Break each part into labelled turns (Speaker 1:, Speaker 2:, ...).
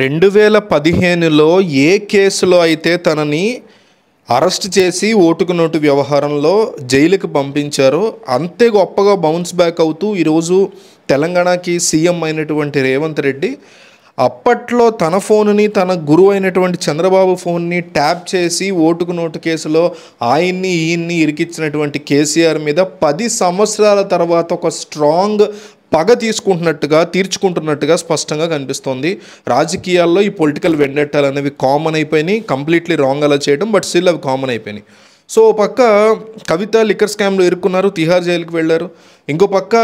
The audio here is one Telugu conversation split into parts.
Speaker 1: రెండు వేల పదిహేనులో ఏ కేసులో అయితే తనని అరెస్ట్ చేసి ఓటుకు నోటు వ్యవహారంలో జైలుకి పంపించారో అంతే గొప్పగా బౌన్స్ బ్యాక్ అవుతూ ఈరోజు తెలంగాణకి సీఎం అయినటువంటి రేవంత్ రెడ్డి అప్పట్లో తన ఫోనుని తన గురువు అయినటువంటి చంద్రబాబు ఫోన్ని ట్యాప్ చేసి ఓటుకు నోటు కేసులో ఆయన్ని ఈయన్ని ఇరికిచ్చినటువంటి కేసీఆర్ మీద పది సంవత్సరాల తర్వాత ఒక స్ట్రాంగ్ పగ తీసుకుంటున్నట్టుగా తీర్చుకుంటున్నట్టుగా స్పష్టంగా కనిపిస్తోంది రాజకీయాల్లో ఈ పొలిటికల్ వెండెట్టాలు అనేవి కామన్ అయిపోయినాయి కంప్లీట్లీ రాంగ్ అలా చేయడం బట్ స్టిల్ అవి కామన్ అయిపోయినాయి సో పక్క కవిత లిక్కర్ స్కామ్లో ఇరుక్కున్నారు తిహార్ జైలుకి వెళ్ళారు ఇంకో పక్క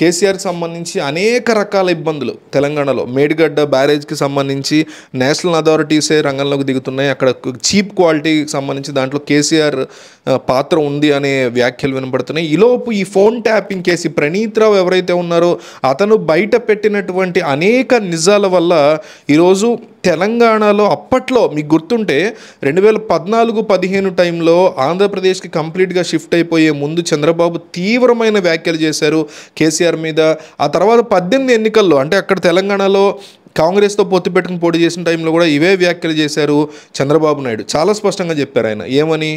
Speaker 1: కేసీఆర్కి సంబంధించి అనేక రకాల ఇబ్బందులు తెలంగాణలో మేడిగడ్డ బ్యారేజ్కి సంబంధించి నేషనల్ అథారిటీసే రంగంలోకి దిగుతున్నాయి అక్కడ చీప్ క్వాలిటీకి సంబంధించి దాంట్లో కేసీఆర్ పాత్ర ఉంది అనే వ్యాఖ్యలు వినపడుతున్నాయి ఈలోపు ఈ ఫోన్ ట్యాపింగ్ కేసి రావు ఎవరైతే ఉన్నారో అతను బయట పెట్టినటువంటి అనేక నిజాల వల్ల ఈరోజు తెలంగాణలో అప్పట్లో మీకు గుర్తుంటే రెండు వేల పద్నాలుగు పదిహేను టైంలో ఆంధ్రప్రదేశ్కి కంప్లీట్గా షిఫ్ట్ అయిపోయే ముందు చంద్రబాబు తీవ్రమైన వ్యాఖ్యలు చేశారు కేసీఆర్ మీద ఆ తర్వాత పద్దెనిమిది ఎన్నికల్లో అంటే అక్కడ తెలంగాణలో కాంగ్రెస్తో పొత్తు పెట్టుకుని పోటీ చేసిన టైంలో కూడా ఇవే వ్యాఖ్యలు చేశారు చంద్రబాబు నాయుడు చాలా స్పష్టంగా చెప్పారు ఆయన ఏమని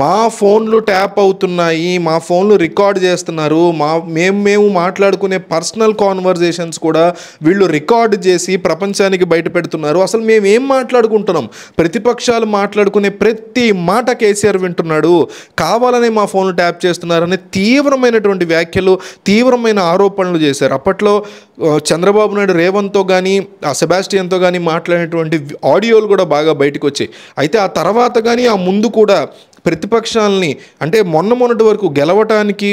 Speaker 1: మా ఫోన్లు ట్యాప్ అవుతున్నాయి మా ఫోన్లు రికార్డ్ చేస్తున్నారు మా మేము మేము మాట్లాడుకునే పర్సనల్ కాన్వర్జేషన్స్ కూడా వీళ్ళు రికార్డ్ చేసి ప్రపంచానికి బయట పెడుతున్నారు అసలు మేము ఏం మాట్లాడుకుంటున్నాం ప్రతిపక్షాలు మాట్లాడుకునే ప్రతి మాట కేసీఆర్ వింటున్నాడు కావాలనే మా ఫోన్లు ట్యాప్ చేస్తున్నారనే తీవ్రమైనటువంటి వ్యాఖ్యలు తీవ్రమైన ఆరోపణలు చేశారు అప్పట్లో చంద్రబాబు నాయుడు రేవంత్తో కానీ ఆ సెబాస్టియన్తో కానీ మాట్లాడినటువంటి ఆడియోలు కూడా బాగా బయటకు వచ్చాయి అయితే ఆ తర్వాత కానీ ఆ ముందు కూడా ప్రతిపక్షాలని అంటే మొన్న మొన్నటి వరకు గెలవటానికి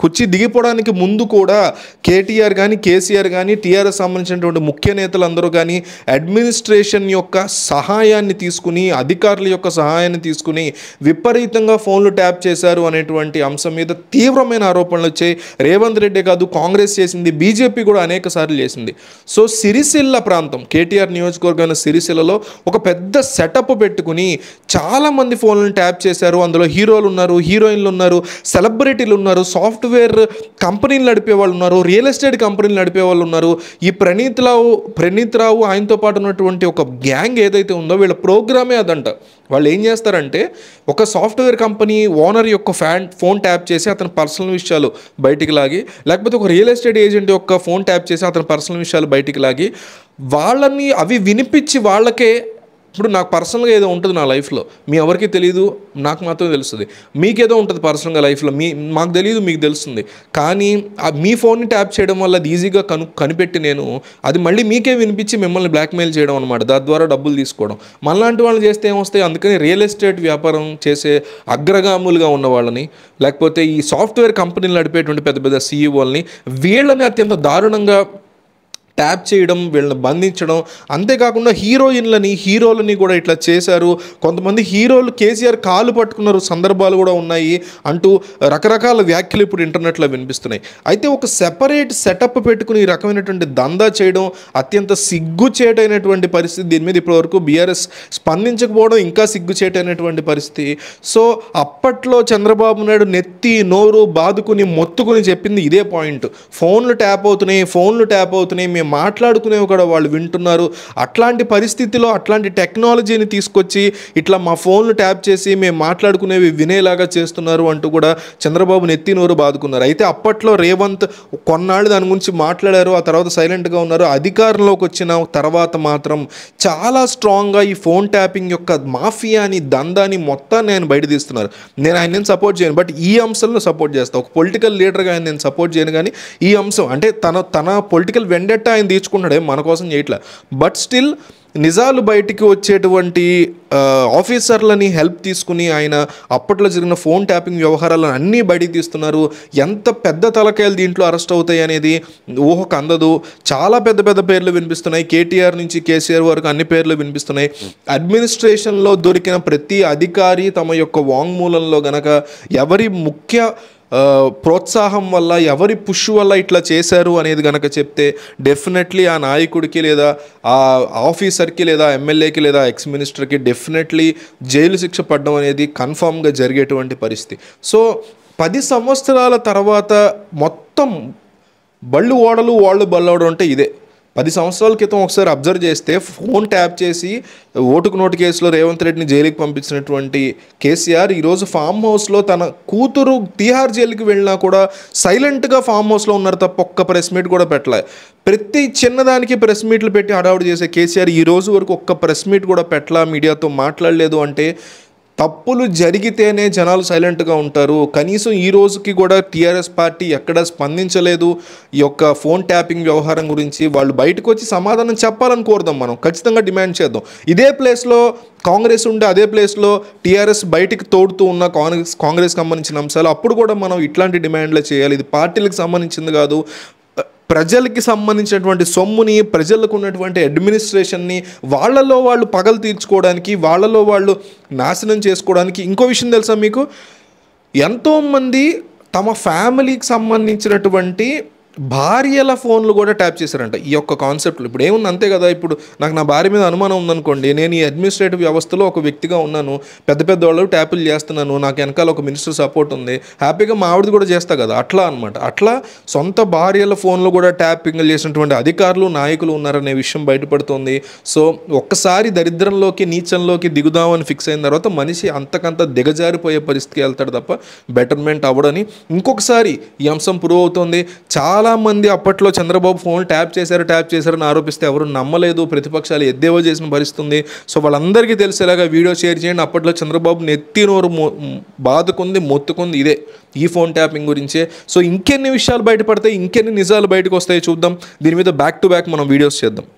Speaker 1: కుర్చీ దిగిపోవడానికి ముందు కూడా కేటీఆర్ కానీ కేసీఆర్ కానీ టీఆర్ఎస్ సంబంధించినటువంటి ముఖ్య నేతలందరూ కానీ అడ్మినిస్ట్రేషన్ యొక్క సహాయాన్ని తీసుకుని అధికారుల యొక్క సహాయాన్ని తీసుకుని విపరీతంగా ఫోన్లు ట్యాప్ చేశారు అనేటువంటి అంశం మీద తీవ్రమైన ఆరోపణలు వచ్చాయి రేవంత్ రెడ్డి కాదు కాంగ్రెస్ చేసింది బీజేపీ కూడా అనేక సార్లు చేసింది సో సిరిసిల్ల ప్రాంతం కేటీఆర్ నియోజకవర్గమైన సిరిసిల్లలో ఒక పెద్ద సెటప్ పెట్టుకుని చాలామంది ఫోన్లను ట్యాప్ చేశారు చేశారు అందులో హీరోలు ఉన్నారు హీరోయిన్లు ఉన్నారు సెలబ్రిటీలు ఉన్నారు సాఫ్ట్వేర్ కంపెనీలు నడిపే వాళ్ళు ఉన్నారు రియల్ ఎస్టేట్ కంపెనీలు నడిపే వాళ్ళు ఉన్నారు ఈ ప్రణీత్ రావు ప్రణీత్ రావు ఆయనతో పాటు ఉన్నటువంటి ఒక గ్యాంగ్ ఏదైతే ఉందో వీళ్ళ ప్రోగ్రామే అదంట వాళ్ళు ఏం చేస్తారంటే ఒక సాఫ్ట్వేర్ కంపెనీ ఓనర్ యొక్క ఫ్యాన్ ఫోన్ ట్యాప్ చేసి అతని పర్సనల్ విషయాలు బయటికి లాగి లేకపోతే ఒక రియల్ ఎస్టేట్ ఏజెంట్ యొక్క ఫోన్ ట్యాప్ చేసి అతని పర్సనల్ విషయాలు బయటికి లాగి వాళ్ళని అవి వినిపించి వాళ్ళకే ఇప్పుడు నాకు పర్సనల్గా ఏదో ఉంటుంది నా లైఫ్లో మీ ఎవరికి తెలియదు నాకు మాత్రమే తెలుస్తుంది మీకేదో ఉంటుంది పర్సనల్గా లైఫ్లో మీ మాకు తెలియదు మీకు తెలుస్తుంది కానీ మీ ఫోన్ని ట్యాప్ చేయడం వల్ల అది ఈజీగా కను కనిపెట్టి నేను అది మళ్ళీ మీకే వినిపించి మిమ్మల్ని బ్లాక్మెయిల్ చేయడం అనమాట దాని ద్వారా డబ్బులు తీసుకోవడం మనలాంటి వాళ్ళు చేస్తే ఏమొస్తాయి అందుకని రియల్ ఎస్టేట్ వ్యాపారం చేసే అగ్రగాములుగా ఉన్న వాళ్ళని లేకపోతే ఈ సాఫ్ట్వేర్ కంపెనీలు నడిపేటువంటి పెద్ద పెద్ద సీఈఓల్ని వీళ్ళని అత్యంత దారుణంగా ట్యాప్ చేయడం వీళ్ళని బంధించడం అంతేకాకుండా హీరోయిన్లని హీరోలని కూడా ఇట్లా చేశారు కొంతమంది హీరోలు కేసీఆర్ కాలు పట్టుకున్న సందర్భాలు కూడా ఉన్నాయి అంటూ రకరకాల వ్యాఖ్యలు ఇప్పుడు ఇంటర్నెట్లో వినిపిస్తున్నాయి అయితే ఒక సెపరేట్ సెటప్ పెట్టుకుని ఈ రకమైనటువంటి దందా చేయడం అత్యంత సిగ్గుచేటైనటువంటి పరిస్థితి దీని మీద ఇప్పటివరకు బీఆర్ఎస్ స్పందించకపోవడం ఇంకా సిగ్గుచేటైనటువంటి పరిస్థితి సో అప్పట్లో చంద్రబాబు నాయుడు నెత్తి నోరు బాదుకుని మొత్తుకుని చెప్పింది ఇదే పాయింట్ ఫోన్లు ట్యాప్ అవుతున్నాయి ఫోన్లు ట్యాప్ అవుతున్నాయి మేము మాట్లాడుకునేవి కూడా వాళ్ళు వింటున్నారు అట్లాంటి పరిస్థితిలో అట్లాంటి టెక్నాలజీని తీసుకొచ్చి ఇట్లా మా ఫోన్లు ట్యాప్ చేసి మేము మాట్లాడుకునేవి వినేలాగా చేస్తున్నారు అంటూ కూడా చంద్రబాబు నెత్తి నోరు బాదుకున్నారు అయితే అప్పట్లో రేవంత్ కొన్నాళ్ళు దాని గురించి మాట్లాడారు ఆ తర్వాత సైలెంట్గా ఉన్నారు అధికారంలోకి వచ్చిన తర్వాత మాత్రం చాలా స్ట్రాంగ్గా ఈ ఫోన్ ట్యాపింగ్ యొక్క మాఫియాని దందాన్ని మొత్తాన్ని ఆయన బయట తీస్తున్నారు నేను ఆయన సపోర్ట్ చేయను బట్ ఈ అంశంలో సపోర్ట్ చేస్తాను ఒక పొలిటికల్ లీడర్గా ఆయన నేను సపోర్ట్ చేయను కానీ ఈ అంశం అంటే తన తన పొలిటికల్ వెండెట్ ఆయన తీర్చుకుంటాడే మన కోసం చేయట్లే బట్ స్టిల్ నిజాలు బయటికి వచ్చేటువంటి ఆఫీసర్లని హెల్ప్ తీసుకుని ఆయన అప్పట్లో జరిగిన ఫోన్ ట్యాపింగ్ వ్యవహారాలను అన్నీ బయటికి తీస్తున్నారు ఎంత పెద్ద తలకాయలు దీంట్లో అరెస్ట్ అవుతాయి అనేది ఊహకు అందదు చాలా పెద్ద పెద్ద పేర్లు వినిపిస్తున్నాయి కేటీఆర్ నుంచి కేసీఆర్ వరకు అన్ని పేర్లు వినిపిస్తున్నాయి అడ్మినిస్ట్రేషన్లో దొరికిన ప్రతి అధికారి తమ యొక్క వాంగ్మూలంలో గనక ఎవరి ముఖ్య ప్రోత్సాహం వల్ల ఎవరి పుష్ వల్ల ఇట్లా చేశారు అనేది కనుక చెప్తే డెఫినెట్లీ ఆ నాయకుడికి లేదా ఆ ఆఫీసర్కి లేదా ఎమ్మెల్యేకి లేదా ఎక్స్ మినిస్టర్కి డెఫినెట్లీ జైలు శిక్ష పడడం అనేది కన్ఫామ్గా జరిగేటువంటి పరిస్థితి సో పది సంవత్సరాల తర్వాత మొత్తం బళ్ళు ఓడలు వాళ్ళు బల్లవడం అంటే ఇదే పది సంవత్సరాల క్రితం ఒకసారి అబ్జర్వ్ చేస్తే ఫోన్ ట్యాప్ చేసి ఓటుకు నోటు కేసులో రేవంత్ రెడ్డిని జైలుకి పంపించినటువంటి కేసీఆర్ ఈరోజు ఫామ్ హౌస్లో తన కూతురు తీహార్ జైలుకి వెళ్ళినా కూడా సైలెంట్గా ఫామ్ హౌస్లో ఉన్నారు తప్ప ఒక్క ప్రెస్ మీట్ కూడా పెట్టలే ప్రతి చిన్నదానికి ప్రెస్ మీట్లు పెట్టి హడావుడి చేసే కేసీఆర్ ఈ రోజు వరకు ఒక్క ప్రెస్ మీట్ కూడా పెట్టలా మీడియాతో మాట్లాడలేదు అంటే తప్పులు జరిగితేనే జనాలు సైలెంట్గా ఉంటారు కనీసం ఈ రోజుకి కూడా టీఆర్ఎస్ పార్టీ ఎక్కడ స్పందించలేదు ఈ యొక్క ఫోన్ ట్యాపింగ్ వ్యవహారం గురించి వాళ్ళు బయటకు వచ్చి సమాధానం చెప్పాలని కోరుదాం మనం ఖచ్చితంగా డిమాండ్ చేద్దాం ఇదే ప్లేస్లో కాంగ్రెస్ ఉండే అదే ప్లేస్లో టీఆర్ఎస్ బయటికి తోడుతూ ఉన్న కాంగ్రెస్ కాంగ్రెస్ సంబంధించిన అంశాలు అప్పుడు కూడా మనం ఇట్లాంటి డిమాండ్లే చేయాలి ఇది పార్టీలకు సంబంధించింది కాదు ప్రజలకి సంబంధించినటువంటి సొమ్ముని ప్రజలకు ఉన్నటువంటి అడ్మినిస్ట్రేషన్ని వాళ్ళలో వాళ్ళు పగలు తీర్చుకోవడానికి వాళ్ళలో వాళ్ళు నాశనం చేసుకోవడానికి ఇంకో విషయం తెలుసా మీకు ఎంతోమంది తమ ఫ్యామిలీకి సంబంధించినటువంటి భార్యల ఫోన్లు కూడా ట్యాప్ చేశారంట ఈ యొక్క కాన్సెప్ట్లు ఇప్పుడు ఏముంది అంతే కదా ఇప్పుడు నాకు నా భార్య మీద అనుమానం ఉందనుకోండి నేను ఈ అడ్మినిస్ట్రేటివ్ వ్యవస్థలో ఒక వ్యక్తిగా ఉన్నాను పెద్ద పెద్ద వాళ్ళు ట్యాపులు చేస్తున్నాను నాకు వెనకాల ఒక మినిస్టర్ సపోర్ట్ ఉంది హ్యాపీగా మా కూడా చేస్తా కదా అట్లా అనమాట అట్లా సొంత భార్యల ఫోన్లు కూడా ట్యాపింగ్ చేసినటువంటి అధికారులు నాయకులు ఉన్నారనే విషయం బయటపడుతుంది సో ఒక్కసారి దరిద్రంలోకి నీచంలోకి దిగుదామని ఫిక్స్ అయిన తర్వాత మనిషి అంతకంత దిగజారిపోయే పరిస్థితికి వెళ్తాడు తప్ప బెటర్మెంట్ అవ్వడని ఇంకొకసారి ఈ అంశం ప్రూవ్ అవుతుంది చాలా చాలామంది అప్పట్లో చంద్రబాబు ఫోన్ ట్యాప్ చేశారు ట్యాప్ చేశారని ఆరోపిస్తే ఎవరు నమ్మలేదు ప్రతిపక్షాలు ఎద్దేవో చేసిన భరిస్తుంది సో వాళ్ళందరికీ తెలిసేలాగా వీడియో షేర్ చేయండి అప్పట్లో చంద్రబాబు నోరు బాదుకుంది మొత్తుకుంది ఇదే ఈ ఫోన్ ట్యాపింగ్ గురించే సో ఇంకెన్ని విషయాలు బయటపడతాయి ఇంకెన్ని నిజాలు బయటకు వస్తాయో చూద్దాం దీని మీద బ్యాక్ టు బ్యాక్ మనం వీడియోస్ చేద్దాం